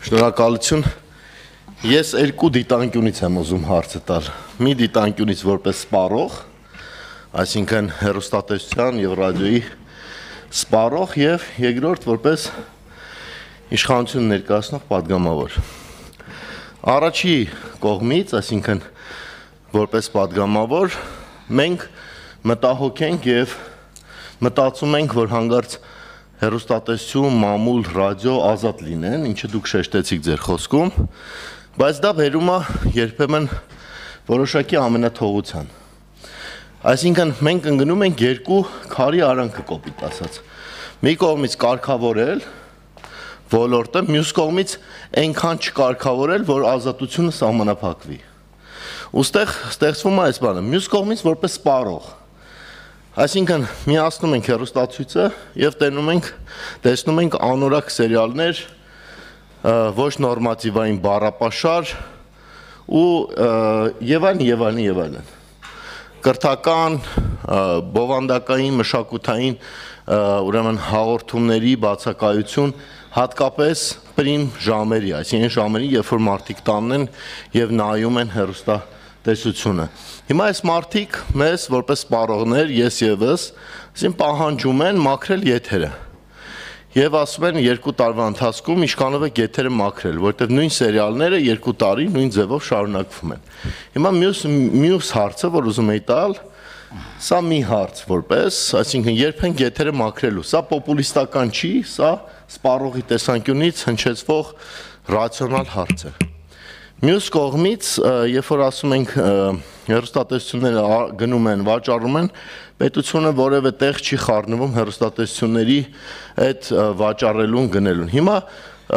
Շնորհակալություն։ Ես երկու դիտանկյունից եմ ուզում հարցը տալ։ Մի դիտանկյունից որպես սպառող, այսինքն հերոստատեսության եւ ռադիոյի սպառող եւ երկրորդ որպես իշխանություն ներկայացնող падգամավոր։ Առաջի կողմից, այսինքն որպես падգամավոր, մենք մտահոգ ենք եւ մտածում ենք, որ հանգարց հերոստատեսություն, մամուլ, ռադիո ազատ լինեն, ինչը դուք շեշտեցիք ձեր խոսքում, բայց դա վերում է երբեմն որոշակի ամենաթողության։ Այսինքն մենք ընկնում ենք երկու քարի արանքը կոպիտ ասած։ Մի կողմից կարգավորել ոլորտը, մյուս կողմից այնքան չկարգավորել, որ ազատությունը սահմանափակվի։ Ոստեղ ստեղծվում է այս բանը։ Մյուս կողմից որպես սպառող Այսինքն միացնում ենք հեռուստացույցը եւ տենում ենք տեսնում ենք անորակ սերիալներ, ոչ նորմատիվային բառապաշար ու եւ այն եւ այն եւ այլն։ Կրթական, բովանդակային, մշակութային ուրեմն հաղորդումների բացակայություն հատկապես պրիմ ժամերի, այսինքն ժամերի, երբ որ մարդիկ տանն են եւ նայում են հեռուստա տեսությունը։ Հիմա այս մարտիկ մեզ որպես սպառողներ, ես եւս, ասին պահանջում են մաքրել եթերը։ Եվ ասում են երկու տարվա ընթացքում ինչքանով է եթերը մաքրել, որովհետև նույն սերիալները երկու տարի նույն ձևով շարունակվում են։ Հիմա մյուս մյուս հարցը, որ ուզում եի տալ, սա մի հարց որպես, այսինքն երբ են եթերը մաքրելու։ Սա պոպուլիստական չի, սա սպառողի տեսանկյունից հնչեցվող ռացիոնալ հարց է։ Մյուս կողմից, երբ որ ասում ենք հերոստատեսությունները գնում են, վաճառում են, պետությունը որևէ տեղ չի խառնվում հերոստատեսությունների այդ վաճառելուն գնելուն։ Հիմա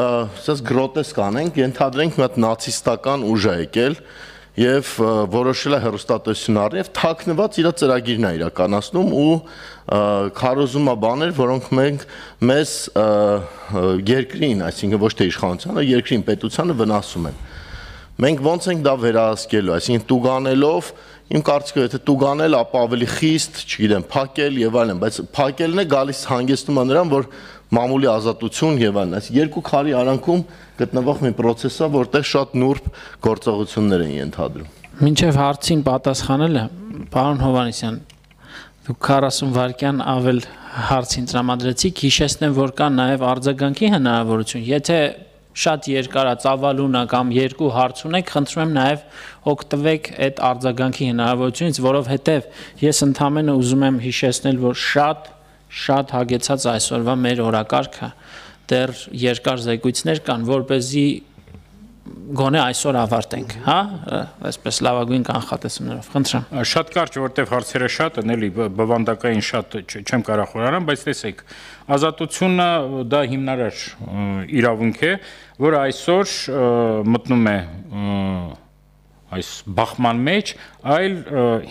ասես գրոտեսկ անենք, ենթադրենք մի հատ նացիստական ուժ է եկել եւ որոշել է հերոստատեսություն առնել եւ թակնված իր ծրագիրն է իրականացնում ու քարոզում է բաներ, որոնք մենք մեզ երկրին, այսինքն ոչ թե իշխանությանը, երկրին պետությանը վնասում են։ Ա, Մենք ո՞նց ենք դա վերահսկելու, այսինքն տուգանելով, իմ կարծիքով եթե տուգանել, ապա ավելի խիստ, չգիտեմ, փակել եւ այլն, բայց փակելն է գալիս հանգեցնում է նրան, որ մամուլի ազատություն եւ այլն, այս երկու քարի արանքում գտնվող մի process է, որտեղ շատ նուրբ գործողություններ են ենթադրում։ Մինչև հարցին պատասխանելը, պարոն Հովանեսյան, դուք 40 վայրկյան ավել հարցին տրամադրեցիք, հիշեցնեմ, որ կա նաև արձագանքի հնարավորություն։ Եթե շատ երկար է, ծավալուն է կամ երկու հարց ունեք, խնդրում եմ նաև օգտվեք այդ արձագանքի հնարավորությունից, որովհետև ես ընդամենը ուզում եմ հիշեցնել, որ շատ շատ հագեցած այսօրվա մեր օրակարգը դեռ երկար զեկույցներ կան, որ เป զի գոնե այսօր ավարտենք, հա, այսպես լավագույն կանխատեսումներով։ Խնդրեմ։ Շատ կարճ, որտեվ հարցերը շատ են, էլի բավանդակային շատ չեմ կարող խորանալ, բայց տեսեք, ազատությունը դա հիմնարար իրավունք է, որը այսօր մտնում է այս բախման մեջ, այլ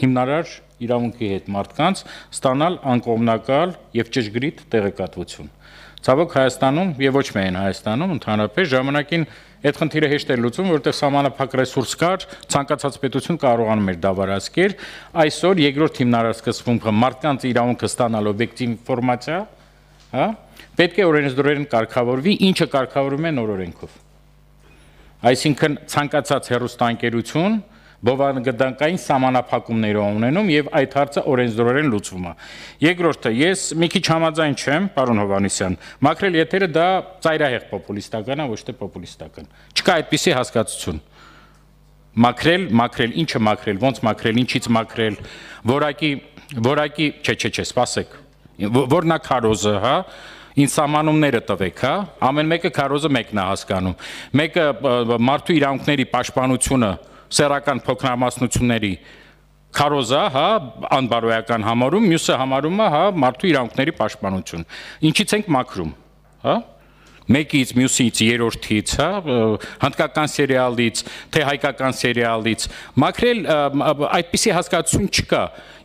հիմնարար իրավունքի հետ մարդկանց ստանալ անկողմնակալ եւ ճշգրիտ տեղեկատվություն։ Ցավոք Հայաստանում եւ ոչ միայն Հայաստանում ընդհանրապես ժամանակին այդ խնդիրը հեշտ է լուծում, որտեղ համանախագահ ռեսուրս կար, ցանկացած պետություն կարողանում էր դավարացկել։ Այսօր երկրորդ հիմնարար սկսվում մարդկանց իրավունքը ստանալ օբյեկտիվ ինֆորմացիա, հա? Պետք է օրենսդրորեն կարգավորվի, ինչը կարգավորվում է նոր օրենքով։ Այսինքն ցանկացած հերոստանկերություն, բովանդակային համանախապակումներով ունենում եւ այդ հարցը օրենսդրորեն լուծվում է։ Երկրորդը, ես մի քիչ համաձայն չեմ, պարոն Հովանեսյան, մակրել եթերը դա ծայրահեղ պոպուլիստական է, ոչ թե պոպուլիստական։ Չկա այդպիսի հասկացություն մաքրել, մաքրել, ինչը մաքրել, ոնց մաքրել, ինչից մաքրել, որակի, որակի, չէ, չէ, չէ, սպասեք, որնա քարոզը, հա, ին սամանումները տվեք, հա, ամեն մեկը քարոզը մեկն է հասկանում, մեկը մարդու իրանքների պաշտպանությունը, սերական փոքրամասնությունների քարոզա, հա, անբարոյական համարում, մյուսը համարում է, հա, մարդու իրանքների պաշտպանություն։ Ինչից ենք մաքրում, հա մեկից, մյուսից, երրորդից, հա, հնդկական սերիալից, թե հայկական սերիալից, մաքրել այդպիսի հասկացություն չկա։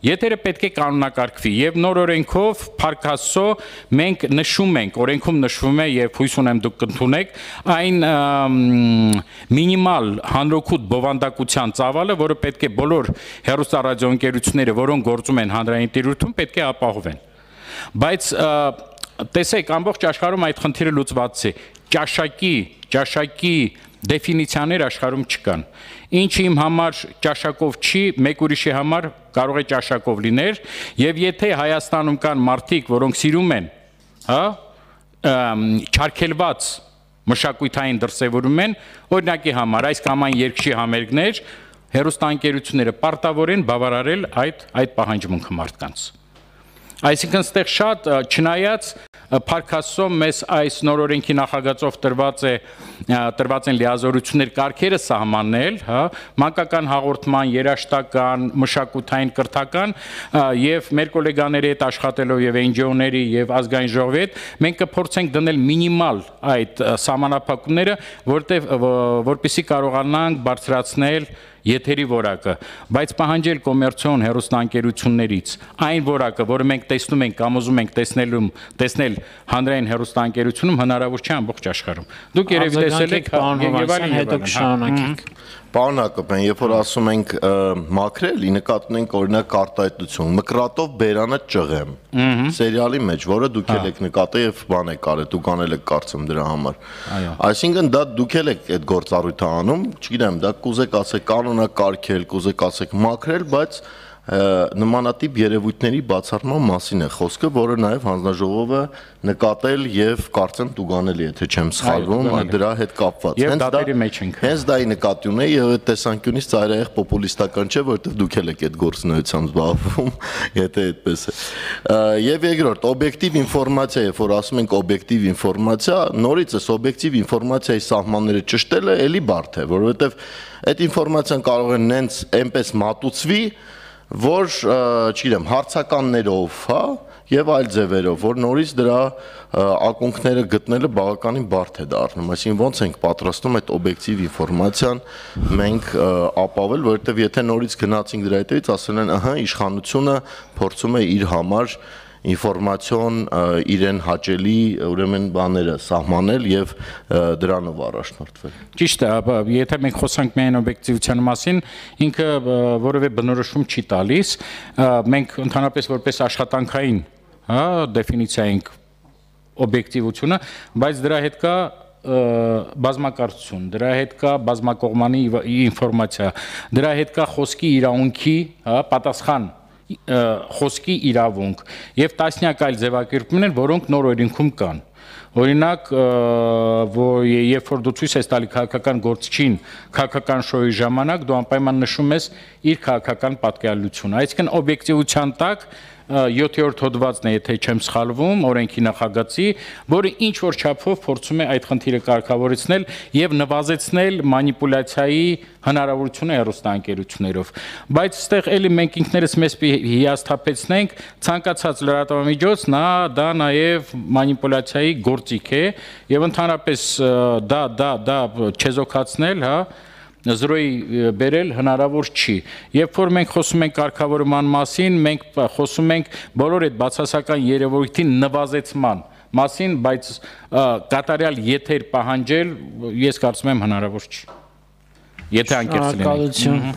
Եթերը պետք է կանոնակարգվի եւ նոր օրենքով Փարքասո մենք նշում ենք, օրենքում նշվում է եւ հույս ունեմ դուք կընդունեք այն մինիմալ հանրօգուտ բովանդակության ծավալը, որը պետք է բոլոր հեռուստարադիոընկերությունները, որոնք գործում են հանրային տիրույթում, պետք է ապահովեն։ Բայց և, տեսեք ամբողջ աշխարհում այդ խնդիրը լուծված է ճաշակի ճաշակի դեֆինիցիաներ աշխարհում չկան ինչը իմ համար ճաշակով չի մեկ ուրիշի համար կարող է ճաշակով լիներ եւ եթե Հայաստանում կան մարդիկ որոնք սիրում են հա չարքելված մշակութային դրսևորում են օրինակի համար այս կամ այն երկշի համերգներ հերոստանկերությունները պարտավոր են բավարարել այդ այդ պահանջմունքը մարդկանց Այսինքն ստեղ շատ չնայած Փարքասո մեզ այս նոր օրենքի նախագծով տրված է տրված են լիազորություններ կարգերը սահմանել, հա, մանկական հաղորդման, երաշտական, մշակութային, կրթական եւ մեր գոլեգաների հետ աշխատելով եւ NGO-ների եւ ազգային ժողովի հետ մենք կփորձենք դնել մինիմալ այդ սահմանափակումները, որտեղ որպիսի կարողանանք բարձրացնել եթերի որակը, բայց պահանջել կոմերցիոն հերոստանգերություններից այն որակը, որը մենք տեսնում ենք կամ ուզում ենք տեսնելու տեսնել հանրային հերոստանգերությունում հնարավոր չէ ամբողջ աշխարհում։ Դուք երևի տեսել եք Հանգեվարի հետո հա։ կշարունակենք։ Պարոն Հակոբյան, երբ որ ասում ենք մաքրել, ի նկատ ունենք օրինակ արտահայտություն, մկրատով բերանը ճղեմ։ Սերիալի մեջ, որը դուք ել հա։ եք նկատել եւ բան եք արել, դուք անել եք կարծեմ դրա համար։ Այսինքն դա դուք ել եք այդ գործառույթը անում, չգիտեմ, դա կուզեք ասեք կանոնակարգել, կուզեք ասեք մաքրել, բայց նմանատիպ երևույթների բացառման մասին է խոսքը, որը նաև հանձնաժողովը նկատել եւ կարծեմ տուգանելի, եթե չեմ սխալվում, դրա հետ կապված։ Հենց դա հենց դա ի նկատյուն է եւ այդ տեսանկյունից ծայրահեղ պոպուլիստական չէ, որովհետեւ դուք եք այդ գործնությամբ զբաղվում, եթե այդպես է։ Եվ երկրորդ, օբյեկտիվ ինֆորմացիա, երբ որ ասում ենք օբյեկտիվ ինֆորմացիա, նորից էս օբյեկտիվ ինֆորմացիայի սահմանները ճշտելը էլի բարդ է, որովհետեւ այդ ինֆորմացիան կարող է նենց այնպես մատուցվի, որ չգիտեմ հարցականներով, հա, եւ այլ ձևերով, որ նորից դրա ակունքները գտնելը բավականին բարդ է դառնում, այսինքն ոնց ենք պատրաստում այդ օբյեկտիվ ինֆորմացիան մենք ապավել, որովհետեւ եթե նորից գնացինք դրա հետից, ասել են, ահա իշխանությունը փորձում է իր համար ինֆորմացիոն իրեն հաճելի ուրեմն բաները սահմանել եւ դրանով առաջնորդվել։ Ճիշտ է, եթե մենք խոսանք միայն օբյեկտիվության մասին, ինքը որևէ բնորոշում չի տալիս, մենք ընդհանրապես որպես աշխատանքային, հա, դեֆինիցիա ենք օբյեկտիվությունը, բայց դրա հետ կա բազմակարծություն, դրա հետ կա բազմակողմանի ինֆորմացիա, դրա հետ կա խոսքի իրավունքի, հա, պատասխան խոսքի իրավունք եւ տասնյակ այլ ձևակերպումներ, որոնք նոր օրենքում կան։ Օրինակ, որ երբ որ դու ցույց ես տալի քաղաքական գործչին, քաղաքական շոուի ժամանակ դու անպայման նշում ես իր քաղաքական պատկերալությունը։ Այսինքն օբյեկտիվության տակ 7-րդ հոդվածն է, եթե չեմ սխալվում, օրենքի նախագծի, որը ինչ որ չափով փորձում է այդ խնդիրը կարգավորեցնել եւ նվազեցնել մանիպուլյացիայի հնարավորությունը հերոստանկերություններով։ Բայց այստեղ էլի մենք ինքներս մեզ հիասթափեցնենք ցանկացած լրատվամիջոց, նա դա նաեւ մանիպուլյացիայի գործ գործիք է եւ ընդհանրապես դա դա դա չեզոքացնել, հա, զրոյի բերել հնարավոր չի։ Երբ որ մենք խոսում ենք կարգավորման մասին, մենք խոսում ենք բոլոր այդ բացասական երևույթի նվազեցման մասին, բայց կատարյալ եթեր պահանջել ես կարծում եմ հնարավոր չի։ Եթե անկեղծ լինենք։